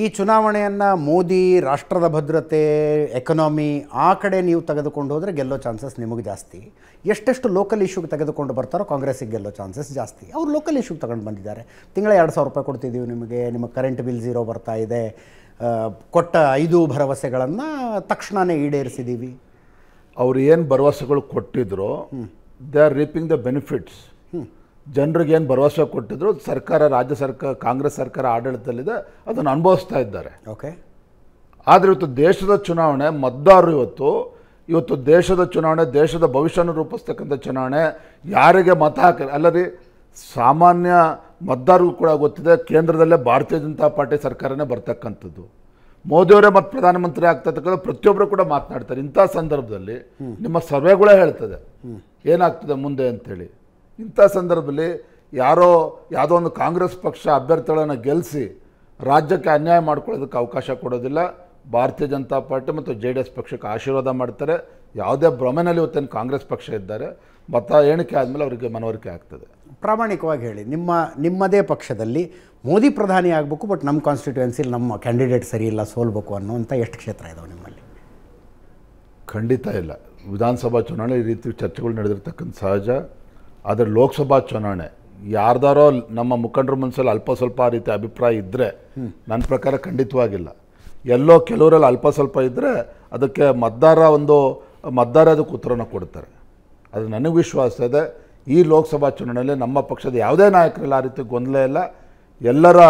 ಈ ಚುನಾವಣೆಯನ್ನು ಮೋದಿ ರಾಷ್ಟ್ರದ ಭದ್ರತೆ ಎಕನಾಮಿ ಆ ಕಡೆ ನೀವು ತೆಗೆದುಕೊಂಡು ಹೋದರೆ ಗೆಲ್ಲೋ ಚಾನ್ಸಸ್ ನಿಮಗೆ ಜಾಸ್ತಿ ಎಷ್ಟೆಷ್ಟು ಲೋಕಲ್ ಇಶ್ಯೂಗೆ ತೆಗೆದುಕೊಂಡು ಬರ್ತಾರೋ ಕಾಂಗ್ರೆಸ್ಸಿಗೆ ಗೆಲ್ಲೋ ಚಾನ್ಸಸ್ ಜಾಸ್ತಿ ಅವ್ರು ಲೋಕಲ್ ಇಶ್ಯೂಗೆ ತಗೊಂಡು ಬಂದಿದ್ದಾರೆ ತಿಂಗಳ ಎರಡು ಸಾವಿರ ರೂಪಾಯಿ ಕೊಡ್ತಿದ್ದೀವಿ ನಿಮಗೆ ನಿಮ್ಮ ಕರೆಂಟ್ ಬಿಲ್ ಝೀರೋ ಬರ್ತಾ ಇದೆ ಕೊಟ್ಟ ಐದು ಭರವಸೆಗಳನ್ನು ತಕ್ಷಣವೇ ಈಡೇರಿಸಿದ್ದೀವಿ ಅವ್ರು ಏನು ಭರವಸೆಗಳು ಕೊಟ್ಟಿದ್ರು they are reaping the benefits ಜನರಿಗೆ ಏನು ಭರವಸೆ ಕೊಟ್ಟಿದ್ರು ಸರ್ಕಾರ ರಾಜ್ಯ ಸರ್ಕಾರ ಕಾಂಗ್ರೆಸ್ ಸರ್ಕಾರ ಆಡಳಿತದಲ್ಲಿದೆ ಅದನ್ನು ಅನುಭವಿಸ್ತಾ ಇದ್ದಾರೆ ಓಕೆ ಆದರೆ ಇವತ್ತು ದೇಶದ ಚುನಾವಣೆ ಮತದಾರರು ಇವತ್ತು ಇವತ್ತು ದೇಶದ ಚುನಾವಣೆ ದೇಶದ ಭವಿಷ್ಯನ ರೂಪಿಸ್ತಕ್ಕಂಥ ಚುನಾವಣೆ ಯಾರಿಗೆ ಮತ ಹಾಕ ಅಲ್ಲರಿ ಸಾಮಾನ್ಯ ಮತದಾರರಿಗೂ ಕೂಡ ಗೊತ್ತಿದೆ ಕೇಂದ್ರದಲ್ಲೇ ಭಾರತೀಯ ಜನತಾ ಪಾರ್ಟಿ ಸರ್ಕಾರನೇ ಬರ್ತಕ್ಕಂಥದ್ದು ಮೋದಿಯವರೇ ಮತ್ತು ಪ್ರಧಾನಮಂತ್ರಿ ಆಗ್ತಕ್ಕಂಥ ಪ್ರತಿಯೊಬ್ಬರು ಕೂಡ ಮಾತನಾಡ್ತಾರೆ ಇಂಥ ಸಂದರ್ಭದಲ್ಲಿ ನಿಮ್ಮ ಸರ್ವೆಗಳೇ ಹೇಳ್ತದೆ ಏನಾಗ್ತದೆ ಮುಂದೆ ಅಂತೇಳಿ ಇಂಥ ಸಂದರ್ಭದಲ್ಲಿ ಯಾರೋ ಯಾವುದೋ ಒಂದು ಕಾಂಗ್ರೆಸ್ ಪಕ್ಷ ಅಭ್ಯರ್ಥಿಗಳನ್ನು ಗೆಲ್ಲಿಸಿ ರಾಜ್ಯಕ್ಕೆ ಅನ್ಯಾಯ ಮಾಡ್ಕೊಳ್ಳೋದಕ್ಕೆ ಅವಕಾಶ ಕೊಡೋದಿಲ್ಲ ಭಾರತೀಯ ಜನತಾ ಪಾರ್ಟಿ ಮತ್ತು ಜೆ ಡಿ ಎಸ್ ಪಕ್ಷಕ್ಕೆ ಆಶೀರ್ವಾದ ಮಾಡ್ತಾರೆ ಯಾವುದೇ ಭ್ರಮೆನಲ್ಲಿ ಇವತ್ತೇನು ಕಾಂಗ್ರೆಸ್ ಪಕ್ಷ ಇದ್ದಾರೆ ಮತ ಎಣಿಕೆ ಆದಮೇಲೆ ಅವರಿಗೆ ಮನವರಿಕೆ ಆಗ್ತದೆ ಪ್ರಾಮಾಣಿಕವಾಗಿ ಹೇಳಿ ನಿಮ್ಮ ನಿಮ್ಮದೇ ಪಕ್ಷದಲ್ಲಿ ಮೋದಿ ಪ್ರಧಾನಿ ಆಗಬೇಕು ಬಟ್ ನಮ್ಮ ಕಾನ್ಸ್ಟಿಟ್ಯೂನ್ಸಿಲಿ ನಮ್ಮ ಕ್ಯಾಂಡಿಡೇಟ್ ಸರಿ ಇಲ್ಲ ಸೋಲ್ಬೇಕು ಅನ್ನೋಂಥ ಎಷ್ಟು ಕ್ಷೇತ್ರ ಇದಾವೆ ನಿಮ್ಮಲ್ಲಿ ಖಂಡಿತ ಇಲ್ಲ ವಿಧಾನಸಭಾ ಚುನಾವಣೆ ಈ ರೀತಿ ಚರ್ಚೆಗಳು ನಡೆದಿರ್ತಕ್ಕಂಥ ಸಹಜ ಆದರೆ ಲೋಕಸಭಾ ಚುನಾವಣೆ ಯಾರ್ದಾರೋ ನಮ್ಮ ಮುಖಂಡರ ಮನಸ್ಸಲ್ಲಿ ಅಲ್ಪ ಸ್ವಲ್ಪ ಆ ರೀತಿ ಅಭಿಪ್ರಾಯ ಇದ್ದರೆ ನನ್ನ ಪ್ರಕಾರ ಖಂಡಿತವಾಗಿಲ್ಲ ಎಲ್ಲೋ ಕೆಲವರಲ್ಲಿ ಅಲ್ಪ ಸ್ವಲ್ಪ ಇದ್ದರೆ ಅದಕ್ಕೆ ಮತದಾರ ಒಂದು ಮತದಾರ ಅದಕ್ಕೆ ಉತ್ತರನ ಕೊಡ್ತಾರೆ ಅದು ನನಗೆ ವಿಶ್ವಾಸ ಇದೆ ಈ ಲೋಕಸಭಾ ಚುನಾವಣೆಯಲ್ಲಿ ನಮ್ಮ ಪಕ್ಷದ ಯಾವುದೇ ನಾಯಕರಲ್ಲಿ ಆ ರೀತಿ ಗೊಂದಲ ಇಲ್ಲ ಎಲ್ಲರ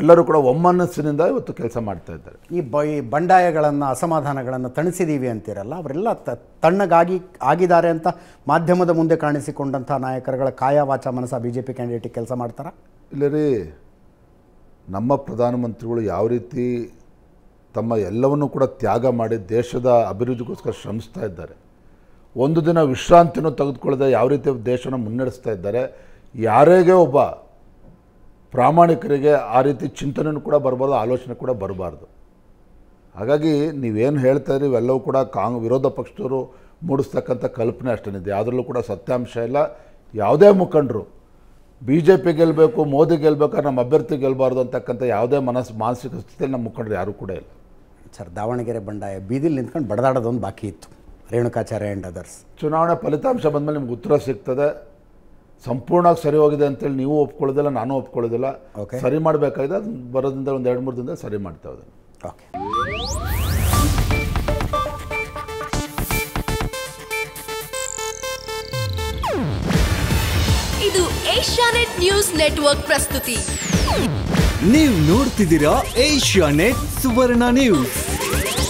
ಎಲ್ಲರೂ ಕೂಡ ಒಮ್ಮನಸ್ಸಿನಿಂದ ಇವತ್ತು ಕೆಲಸ ಮಾಡ್ತಾ ಇದ್ದಾರೆ ಈ ಬ ಈ ಬಂಡಾಯಗಳನ್ನು ಅಸಮಾಧಾನಗಳನ್ನು ತಣಿಸಿದ್ದೀವಿ ಅಂತೀರಲ್ಲ ಅವರೆಲ್ಲ ತ ತಣ್ಣಗಾಗಿ ಆಗಿದ್ದಾರೆ ಅಂತ ಮಾಧ್ಯಮದ ಮುಂದೆ ಕಾಣಿಸಿಕೊಂಡಂಥ ನಾಯಕರುಗಳ ಕಾಯವಾಚ ಮನಸ ಬಿ ಜೆ ಪಿ ಕ್ಯಾಂಡಿಡೇಟಿಗೆ ಕೆಲಸ ಮಾಡ್ತಾರಾ ಇಲ್ಲ ರೀ ನಮ್ಮ ಪ್ರಧಾನಮಂತ್ರಿಗಳು ಯಾವ ರೀತಿ ತಮ್ಮ ಎಲ್ಲವನ್ನು ಕೂಡ ತ್ಯಾಗ ಮಾಡಿ ದೇಶದ ಅಭಿವೃದ್ಧಿಗೋಸ್ಕರ ಶ್ರಮಿಸ್ತಾ ಇದ್ದಾರೆ ಒಂದು ದಿನ ವಿಶ್ರಾಂತಿನೂ ತೆಗೆದುಕೊಳ್ಳದೆ ಯಾವ ರೀತಿ ದೇಶನ ಮುನ್ನಡೆಸ್ತಾ ಇದ್ದಾರೆ ಯಾರಿಗೆ ಒಬ್ಬ ಪ್ರಾಮಾಣಿಕರಿಗೆ ಆ ರೀತಿ ಚಿಂತನೆಯೂ ಕೂಡ ಬರಬಾರ್ದು ಆಲೋಚನೆ ಕೂಡ ಬರಬಾರ್ದು ಹಾಗಾಗಿ ನೀವೇನು ಹೇಳ್ತಾ ಇದ್ರಿ ಇವೆಲ್ಲವೂ ಕೂಡ ಕಾಂಗ್ ವಿರೋಧ ಪಕ್ಷದವರು ಮೂಡಿಸ್ತಕ್ಕಂಥ ಕಲ್ಪನೆ ಅಷ್ಟೇನಿದೆ ಅದರಲ್ಲೂ ಕೂಡ ಸತ್ಯಾಂಶ ಇಲ್ಲ ಯಾವುದೇ ಮುಖಂಡರು ಬಿ ಜೆ ಪಿ ಗೆಲ್ಲಬೇಕು ಮೋದಿ ಗೆಲ್ಲಬೇಕು ನಮ್ಮ ಅಭ್ಯರ್ಥಿ ಗೆಲ್ಲಬಾರ್ದು ಅಂತಕ್ಕಂಥ ಯಾವುದೇ ಮನಸ್ಸು ಮಾನಸಿಕ ಸ್ಥಿತಿಯಲ್ಲಿ ನಮ್ಮ ಮುಖಂಡರು ಯಾರೂ ಕೂಡ ಇಲ್ಲ ಸರ್ ದಾವಣಗೆರೆ ಬಂಡಾಯ ಬೀದಿಲಿ ನಿಂತ್ಕೊಂಡು ಬಡದಾಡೋದೊಂದು ಬಾಕಿ ಇತ್ತು ರೇಣುಕಾಚಾರ್ಯ ಆ್ಯಂಡ್ ಅದರ್ಸ್ ಚುನಾವಣೆ ಫಲಿತಾಂಶ ಬಂದಮೇಲೆ ನಿಮ್ಗೆ ಉತ್ತರ ಸಿಗ್ತದೆ ಸಂಪೂರ್ಣವಾಗಿ ಸರಿ ಹೋಗಿದೆ ಅಂತೇಳಿ ನೀವು ಒಪ್ಕೊಳ್ಳೋದಿಲ್ಲ ನಾನು ಒಪ್ಕೊಳ್ಳೋದಿಲ್ಲ ಸರಿ ಮಾಡಬೇಕಾಗಿದೆ ಅದು ಬರೋದ್ರಿಂದ ಒಂದು ಎರಡು ಮೂರು ದಿನ ಸರಿ ಮಾಡ್ತಾ ಅದನ್ನು ಓಕೆ ಇದು ಏಷ್ಯಾನೆಟ್ ನ್ಯೂಸ್ ನೆಟ್ವರ್ಕ್ ಪ್ರಸ್ತುತಿ ನೀವು ನೋಡ್ತಿದ್ದೀರಾ ನೆಟ್ ಸುವರ್ಣ ನ್ಯೂಸ್